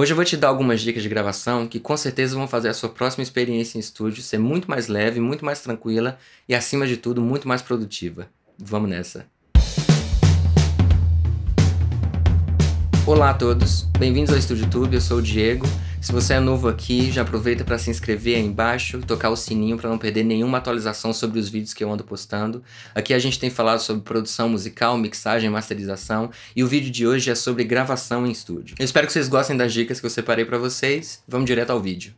Hoje eu vou te dar algumas dicas de gravação que com certeza vão fazer a sua próxima experiência em estúdio ser muito mais leve, muito mais tranquila e acima de tudo muito mais produtiva. Vamos nessa! Olá a todos, bem-vindos ao Estúdio Tube, eu sou o Diego. Se você é novo aqui, já aproveita para se inscrever aí embaixo, tocar o sininho para não perder nenhuma atualização sobre os vídeos que eu ando postando. Aqui a gente tem falado sobre produção musical, mixagem, masterização e o vídeo de hoje é sobre gravação em estúdio. Eu espero que vocês gostem das dicas que eu separei para vocês. Vamos direto ao vídeo.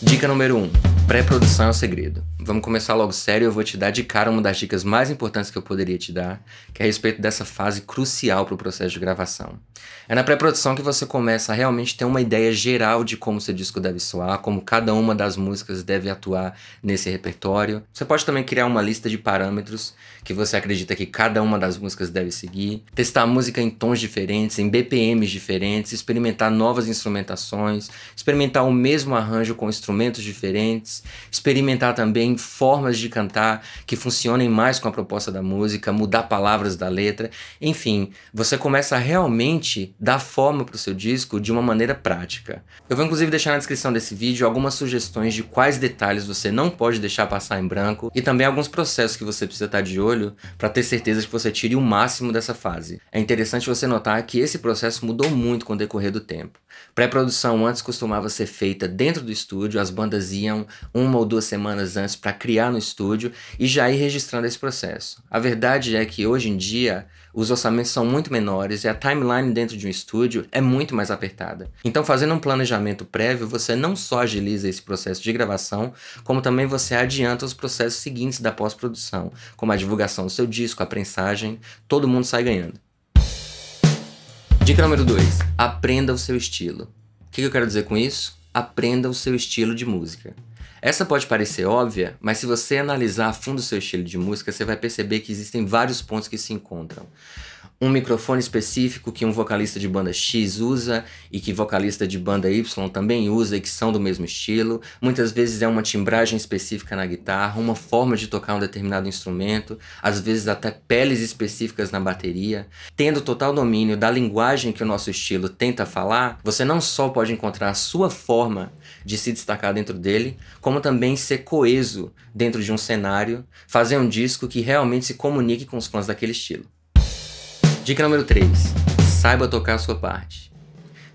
Dica número 1: um, pré-produção é o segredo. Vamos começar logo sério. Eu vou te dar de cara uma das dicas mais importantes que eu poderia te dar, que é a respeito dessa fase crucial para o processo de gravação. É na pré-produção que você começa a realmente ter uma ideia geral de como seu disco deve soar, como cada uma das músicas deve atuar nesse repertório. Você pode também criar uma lista de parâmetros que você acredita que cada uma das músicas deve seguir, testar a música em tons diferentes, em BPMs diferentes, experimentar novas instrumentações, experimentar o mesmo arranjo com instrumentos diferentes, experimentar também formas de cantar que funcionem mais com a proposta da música, mudar palavras da letra. Enfim, você começa a realmente dar forma para o seu disco de uma maneira prática. Eu vou inclusive deixar na descrição desse vídeo algumas sugestões de quais detalhes você não pode deixar passar em branco e também alguns processos que você precisa estar de olho para ter certeza que você tire o máximo dessa fase. É interessante você notar que esse processo mudou muito com o decorrer do tempo. Pré-produção antes costumava ser feita dentro do estúdio, as bandas iam uma ou duas semanas antes para criar no estúdio e já ir registrando esse processo. A verdade é que hoje em dia os orçamentos são muito menores e a timeline dentro de um estúdio é muito mais apertada. Então, fazendo um planejamento prévio, você não só agiliza esse processo de gravação, como também você adianta os processos seguintes da pós-produção, como a divulgação do seu disco, a prensagem, todo mundo sai ganhando. Dica número 2: aprenda o seu estilo. O que eu quero dizer com isso? Aprenda o seu estilo de música. Essa pode parecer óbvia, mas se você analisar a fundo o seu estilo de música, você vai perceber que existem vários pontos que se encontram um microfone específico que um vocalista de banda X usa e que vocalista de banda Y também usa e que são do mesmo estilo. Muitas vezes é uma timbragem específica na guitarra, uma forma de tocar um determinado instrumento, às vezes até peles específicas na bateria. Tendo total domínio da linguagem que o nosso estilo tenta falar, você não só pode encontrar a sua forma de se destacar dentro dele, como também ser coeso dentro de um cenário, fazer um disco que realmente se comunique com os fãs daquele estilo. Dica número 3: saiba tocar a sua parte.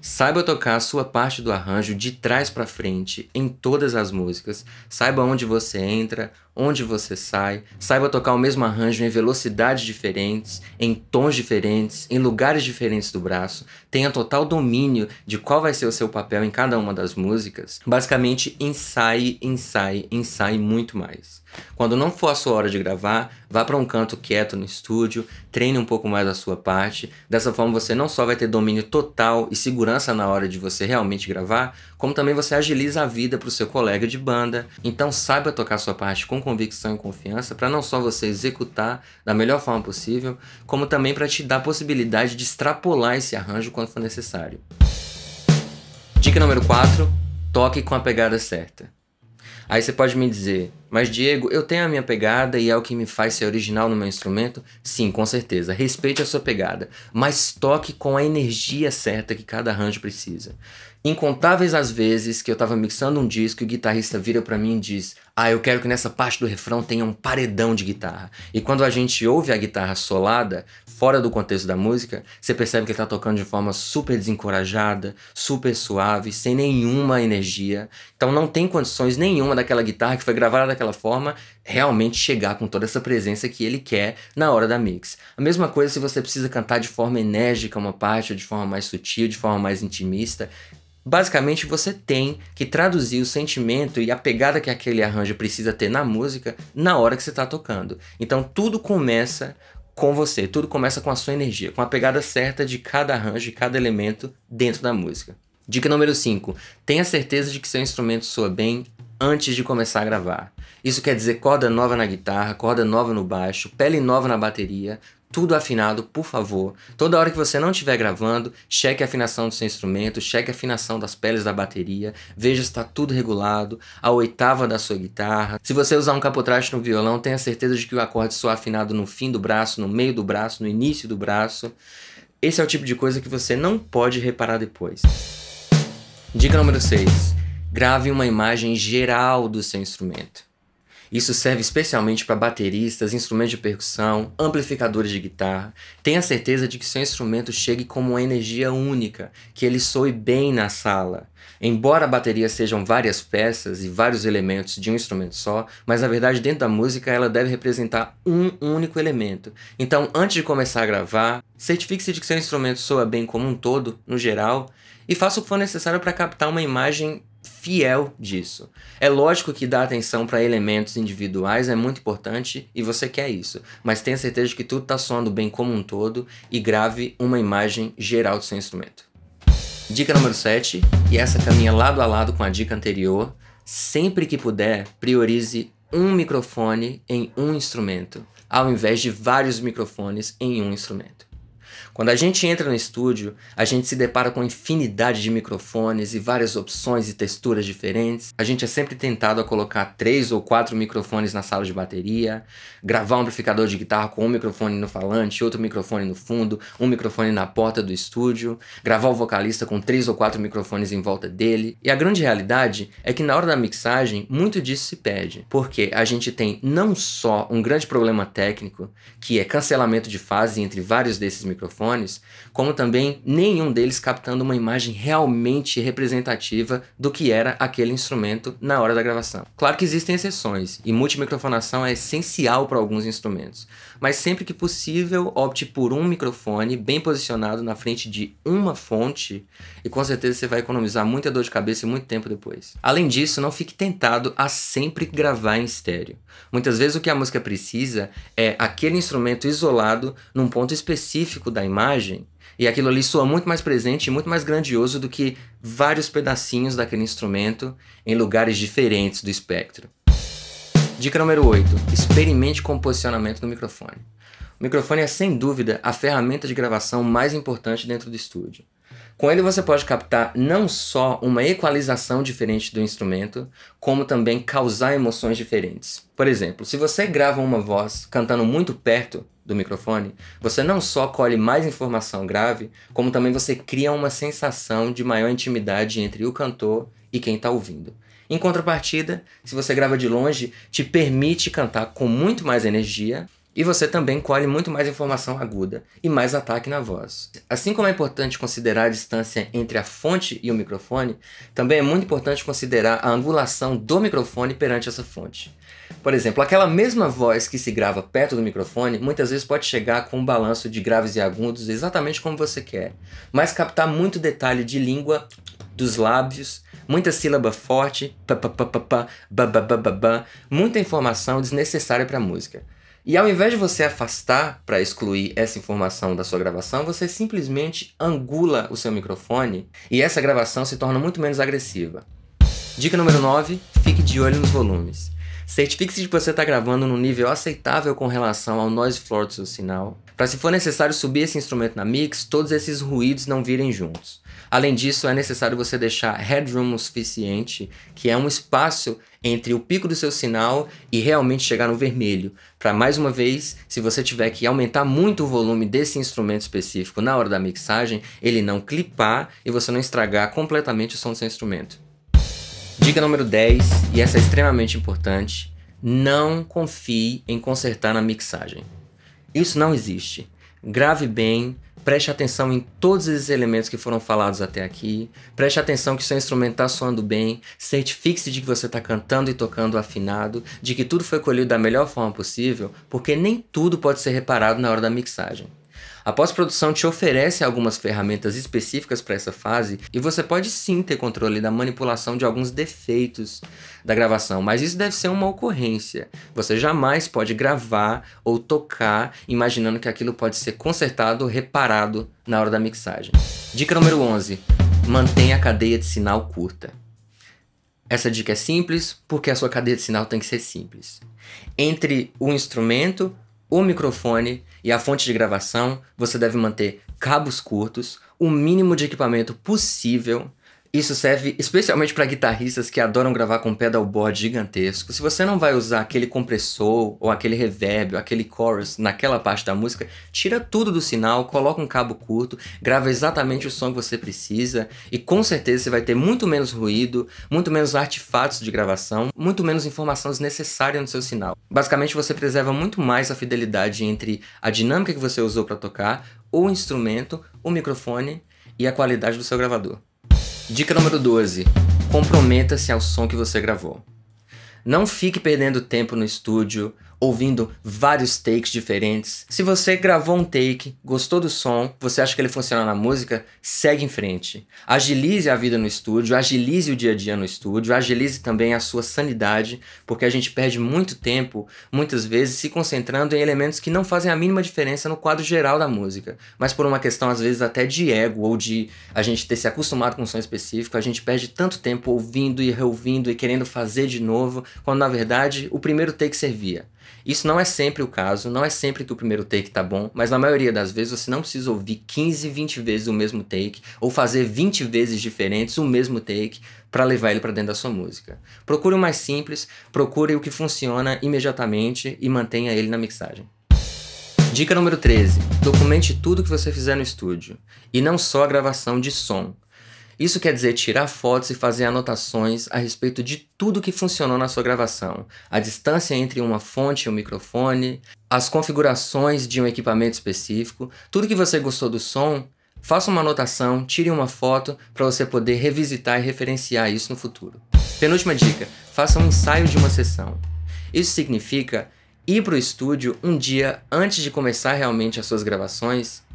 Saiba tocar a sua parte do arranjo de trás para frente em todas as músicas. Saiba onde você entra, onde você sai, saiba tocar o mesmo arranjo em velocidades diferentes, em tons diferentes, em lugares diferentes do braço, tenha total domínio de qual vai ser o seu papel em cada uma das músicas. Basicamente, ensaie, ensaie, ensaie muito mais. Quando não for a sua hora de gravar, vá para um canto quieto no estúdio, treine um pouco mais a sua parte. Dessa forma, você não só vai ter domínio total e segurança na hora de você realmente gravar, como também você agiliza a vida para o seu colega de banda. Então, saiba tocar a sua parte com convicção e confiança para não só você executar da melhor forma possível, como também para te dar a possibilidade de extrapolar esse arranjo quando for necessário. Dica número 4: toque com a pegada certa. Aí você pode me dizer, mas Diego, eu tenho a minha pegada e é o que me faz ser original no meu instrumento? Sim, com certeza. Respeite a sua pegada, mas toque com a energia certa que cada arranjo precisa. Incontáveis as vezes que eu estava mixando um disco e o guitarrista vira para mim e diz: "Ah, eu quero que nessa parte do refrão tenha um paredão de guitarra". E quando a gente ouve a guitarra solada, fora do contexto da música, você percebe que ele tá tocando de forma super desencorajada, super suave, sem nenhuma energia. Então não tem condições nenhuma daquela guitarra que foi gravada daquela forma realmente chegar com toda essa presença que ele quer na hora da mix. A mesma coisa se você precisa cantar de forma enérgica uma parte, ou de forma mais sutil, de forma mais intimista. Basicamente, você tem que traduzir o sentimento e a pegada que aquele arranjo precisa ter na música na hora que você está tocando. Então, tudo começa com você. Tudo começa com a sua energia, com a pegada certa de cada arranjo, de cada elemento dentro da música. Dica número 5. Tenha certeza de que seu instrumento soa bem antes de começar a gravar. Isso quer dizer corda nova na guitarra, corda nova no baixo, pele nova na bateria, tudo afinado, por favor. Toda hora que você não estiver gravando, cheque a afinação do seu instrumento, cheque a afinação das peles da bateria, veja se está tudo regulado, a oitava da sua guitarra. Se você usar um capotraste no violão, tenha certeza de que o acorde soa afinado no fim do braço, no meio do braço, no início do braço. Esse é o tipo de coisa que você não pode reparar depois. Dica número 6. Grave uma imagem geral do seu instrumento. Isso serve especialmente para bateristas, instrumentos de percussão, amplificadores de guitarra. Tenha certeza de que seu instrumento chegue como uma energia única, que ele soe bem na sala. Embora a bateria sejam várias peças e vários elementos de um instrumento só, mas na verdade dentro da música ela deve representar um único elemento. Então, antes de começar a gravar, certifique-se de que seu instrumento soa bem como um todo, no geral, e faça o que for necessário para captar uma imagem fiel disso. É lógico que dar atenção para elementos individuais é muito importante e você quer isso, mas tenha certeza de que tudo está soando bem como um todo e grave uma imagem geral do seu instrumento. Dica número 7, e essa caminha lado a lado com a dica anterior, sempre que puder, priorize um microfone em um instrumento, ao invés de vários microfones em um instrumento. Quando a gente entra no estúdio, a gente se depara com infinidade de microfones e várias opções e texturas diferentes. A gente é sempre tentado a colocar três ou quatro microfones na sala de bateria, gravar um amplificador de guitarra com um microfone no falante, outro microfone no fundo, um microfone na porta do estúdio, gravar o vocalista com três ou quatro microfones em volta dele. E a grande realidade é que na hora da mixagem, muito disso se perde, porque a gente tem não só um grande problema técnico, que é cancelamento de fase entre vários desses microfones, smartphones, como também nenhum deles captando uma imagem realmente representativa do que era aquele instrumento na hora da gravação. Claro que existem exceções, e multimicrofonação é essencial para alguns instrumentos, mas sempre que possível, opte por um microfone bem posicionado na frente de uma fonte, e com certeza você vai economizar muita dor de cabeça e muito tempo depois. Além disso, não fique tentado a sempre gravar em estéreo. Muitas vezes o que a música precisa é aquele instrumento isolado num ponto específico da imagem imagem, e aquilo ali soa muito mais presente e muito mais grandioso do que vários pedacinhos daquele instrumento em lugares diferentes do espectro. Dica número 8: experimente com o posicionamento do microfone. O microfone é sem dúvida a ferramenta de gravação mais importante dentro do estúdio. Com ele você pode captar não só uma equalização diferente do instrumento, como também causar emoções diferentes. Por exemplo, se você grava uma voz cantando muito perto do microfone, você não só colhe mais informação grave, como também você cria uma sensação de maior intimidade entre o cantor e quem está ouvindo. Em contrapartida, se você grava de longe, te permite cantar com muito mais energia, e você também colhe muito mais informação aguda e mais ataque na voz. Assim como é importante considerar a distância entre a fonte e o microfone, também é muito importante considerar a angulação do microfone perante essa fonte. Por exemplo, aquela mesma voz que se grava perto do microfone muitas vezes pode chegar com um balanço de graves e agudos exatamente como você quer, mas captar muito detalhe de língua, dos lábios, muita sílaba forte, pa, pa, pa, muita informação desnecessária para a música. E ao invés de você afastar para excluir essa informação da sua gravação, você simplesmente angula o seu microfone e essa gravação se torna muito menos agressiva. Dica número 9: fique de olho nos volumes. Certifique-se de que você está gravando num nível aceitável com relação ao noise floor do seu sinal, para se for necessário subir esse instrumento na mix, todos esses ruídos não virem juntos. Além disso, é necessário você deixar headroom o suficiente, que é um espaço entre o pico do seu sinal e realmente chegar no vermelho. Para mais uma vez, se você tiver que aumentar muito o volume desse instrumento específico na hora da mixagem, ele não clipar e você não estragar completamente o som do seu instrumento. Dica número 10, e essa é extremamente importante: não confie em consertar na mixagem. Isso não existe. Grave bem, preste atenção em todos esses elementos que foram falados até aqui, preste atenção que seu instrumento está soando bem, certifique-se de que você está cantando e tocando afinado, de que tudo foi colhido da melhor forma possível, porque nem tudo pode ser reparado na hora da mixagem. A pós-produção te oferece algumas ferramentas específicas para essa fase e você pode sim ter controle da manipulação de alguns defeitos da gravação, mas isso deve ser uma ocorrência. Você jamais pode gravar ou tocar imaginando que aquilo pode ser consertado, ou reparado na hora da mixagem. Dica número 11: mantenha a cadeia de sinal curta. Essa dica é simples porque a sua cadeia de sinal tem que ser simples. Entre o instrumento, o microfone e a fonte de gravação, você deve manter cabos curtos, o mínimo de equipamento possível isso serve especialmente para guitarristas que adoram gravar com pedalboard gigantesco. Se você não vai usar aquele compressor, ou aquele reverb, ou aquele chorus naquela parte da música, tira tudo do sinal, coloca um cabo curto, grava exatamente o som que você precisa e com certeza você vai ter muito menos ruído, muito menos artefatos de gravação, muito menos informação desnecessária no seu sinal. Basicamente você preserva muito mais a fidelidade entre a dinâmica que você usou para tocar, o instrumento, o microfone e a qualidade do seu gravador. Dica número 12: comprometa-se ao som que você gravou. Não fique perdendo tempo no estúdio ouvindo vários takes diferentes. Se você gravou um take, gostou do som, você acha que ele funciona na música, segue em frente. Agilize a vida no estúdio, agilize o dia a dia no estúdio, agilize também a sua sanidade, porque a gente perde muito tempo, muitas vezes, se concentrando em elementos que não fazem a mínima diferença no quadro geral da música, mas por uma questão às vezes até de ego ou de a gente ter se acostumado com um som específico, a gente perde tanto tempo ouvindo e reouvindo e querendo fazer de novo, quando na verdade o primeiro take servia. Isso não é sempre o caso, não é sempre que o primeiro take tá bom, mas na maioria das vezes você não precisa ouvir 15, 20 vezes o mesmo take ou fazer 20 vezes diferentes o mesmo take para levar ele para dentro da sua música. Procure o mais simples, procure o que funciona imediatamente e mantenha ele na mixagem. Dica número 13: documente tudo que você fizer no estúdio, e não só a gravação de som. Isso quer dizer tirar fotos e fazer anotações a respeito de tudo que funcionou na sua gravação, a distância entre uma fonte e um microfone, as configurações de um equipamento específico, tudo que você gostou do som, faça uma anotação, tire uma foto para você poder revisitar e referenciar isso no futuro. Penúltima dica: faça um ensaio de uma sessão. Isso significa ir para o estúdio um dia antes de começar realmente as suas gravações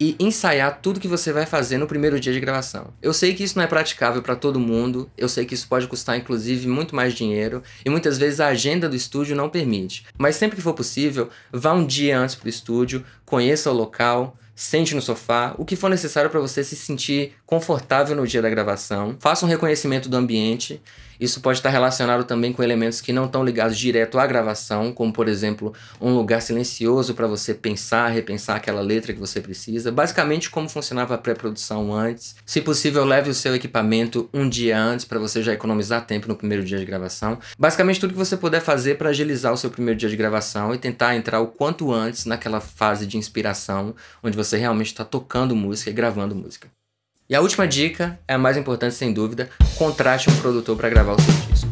e ensaiar tudo que você vai fazer no primeiro dia de gravação. Eu sei que isso não é praticável para todo mundo, eu sei que isso pode custar inclusive muito mais dinheiro e muitas vezes a agenda do estúdio não permite. Mas sempre que for possível, vá um dia antes para o estúdio, conheça o local, sente no sofá, o que for necessário para você se sentir confortável no dia da gravação, faça um reconhecimento do ambiente. Isso pode estar relacionado também com elementos que não estão ligados direto à gravação, como por exemplo, um lugar silencioso para você pensar, repensar aquela letra que você precisa. Basicamente, como funcionava a pré-produção antes. Se possível, leve o seu equipamento um dia antes para você já economizar tempo no primeiro dia de gravação. Basicamente, tudo que você puder fazer para agilizar o seu primeiro dia de gravação e tentar entrar o quanto antes naquela fase de inspiração, onde você realmente está tocando música e gravando música. E a última dica é a mais importante sem dúvida: contrate um produtor para gravar o seu disco.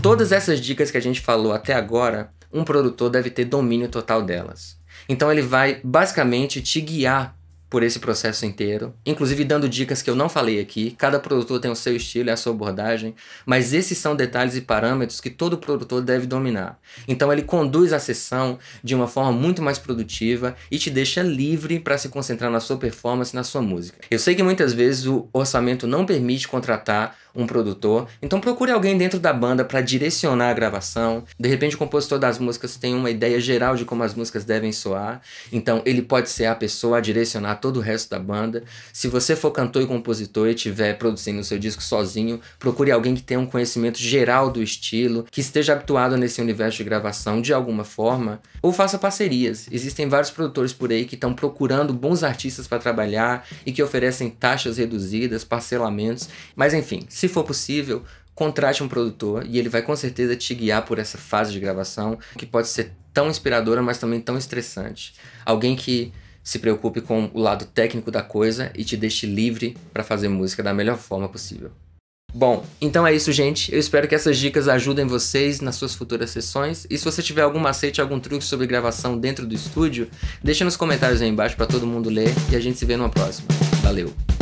Todas essas dicas que a gente falou até agora, um produtor deve ter domínio total delas. Então ele vai basicamente te guiar por esse processo inteiro, inclusive dando dicas que eu não falei aqui. Cada produtor tem o seu estilo e a sua abordagem, mas esses são detalhes e parâmetros que todo produtor deve dominar. Então ele conduz a sessão de uma forma muito mais produtiva e te deixa livre para se concentrar na sua performance, na sua música. Eu sei que muitas vezes o orçamento não permite contratar um produtor, então procure alguém dentro da banda para direcionar a gravação. De repente o compositor das músicas tem uma ideia geral de como as músicas devem soar, então ele pode ser a pessoa a direcionar todo o resto da banda. Se você for cantor e compositor e estiver produzindo o seu disco sozinho, procure alguém que tenha um conhecimento geral do estilo, que esteja habituado nesse universo de gravação de alguma forma, ou faça parcerias. Existem vários produtores por aí que estão procurando bons artistas para trabalhar e que oferecem taxas reduzidas, parcelamentos, mas enfim, se for possível, contrate um produtor e ele vai com certeza te guiar por essa fase de gravação que pode ser tão inspiradora, mas também tão estressante. Alguém que se preocupe com o lado técnico da coisa e te deixe livre para fazer música da melhor forma possível. Bom, então é isso, gente. Eu espero que essas dicas ajudem vocês nas suas futuras sessões. E se você tiver algum macete, algum truque sobre gravação dentro do estúdio, deixa nos comentários aí embaixo para todo mundo ler e a gente se vê numa próxima. Valeu.